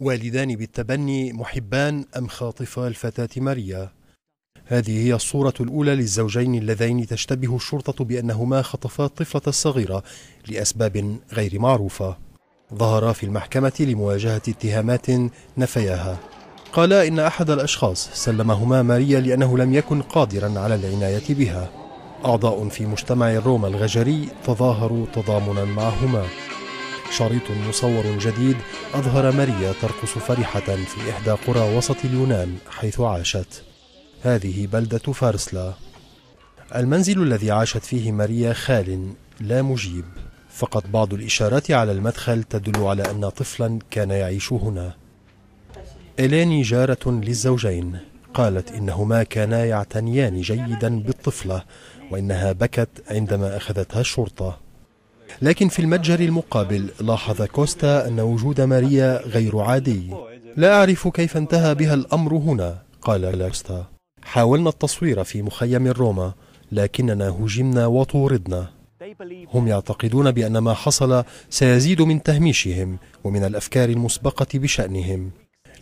والدان بالتبني محبان أم خاطفا الفتاة ماريا هذه هي الصورة الأولى للزوجين اللذين تشتبه الشرطة بأنهما خطفا الطفلة الصغيرة لأسباب غير معروفة ظهرا في المحكمة لمواجهة اتهامات نفياها قالا إن أحد الأشخاص سلمهما ماريا لأنه لم يكن قادرا على العناية بها أعضاء في مجتمع الروما الغجري تظاهروا تضامنا معهما شريط مصور جديد أظهر ماريا ترقص فرحة في إحدى قرى وسط اليونان حيث عاشت هذه بلدة فارسلا المنزل الذي عاشت فيه ماريا خال لا مجيب فقط بعض الإشارات على المدخل تدل على أن طفلا كان يعيش هنا إليني جارة للزوجين قالت إنهما كانا يعتنيان جيدا بالطفلة وإنها بكت عندما أخذتها الشرطة لكن في المتجر المقابل لاحظ كوستا أن وجود ماريا غير عادي لا أعرف كيف انتهى بها الأمر هنا قال كوستا حاولنا التصوير في مخيم روما لكننا هجمنا وطوردنا هم يعتقدون بأن ما حصل سيزيد من تهميشهم ومن الأفكار المسبقة بشأنهم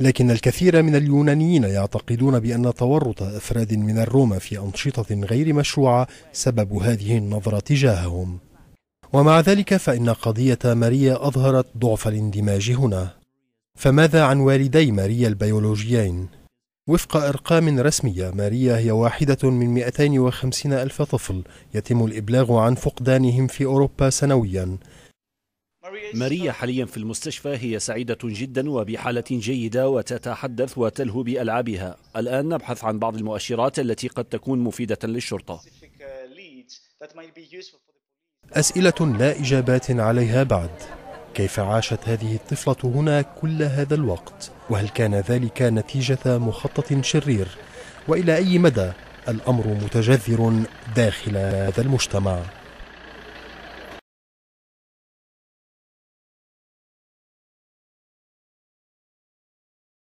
لكن الكثير من اليونانيين يعتقدون بأن تورط أفراد من الروما في أنشطة غير مشروعة سبب هذه النظرة تجاههم ومع ذلك فإن قضية ماريا أظهرت ضعف الاندماج هنا فماذا عن والدي ماريا البيولوجيين؟ وفق أرقام رسمية ماريا هي واحدة من 250 ألف طفل يتم الإبلاغ عن فقدانهم في أوروبا سنوياً ماريا حاليا في المستشفى هي سعيدة جدا وبحالة جيدة وتتحدث وتلهو بألعابها الآن نبحث عن بعض المؤشرات التي قد تكون مفيدة للشرطة أسئلة لا إجابات عليها بعد كيف عاشت هذه الطفلة هنا كل هذا الوقت وهل كان ذلك نتيجة مخطط شرير وإلى أي مدى الأمر متجذر داخل هذا المجتمع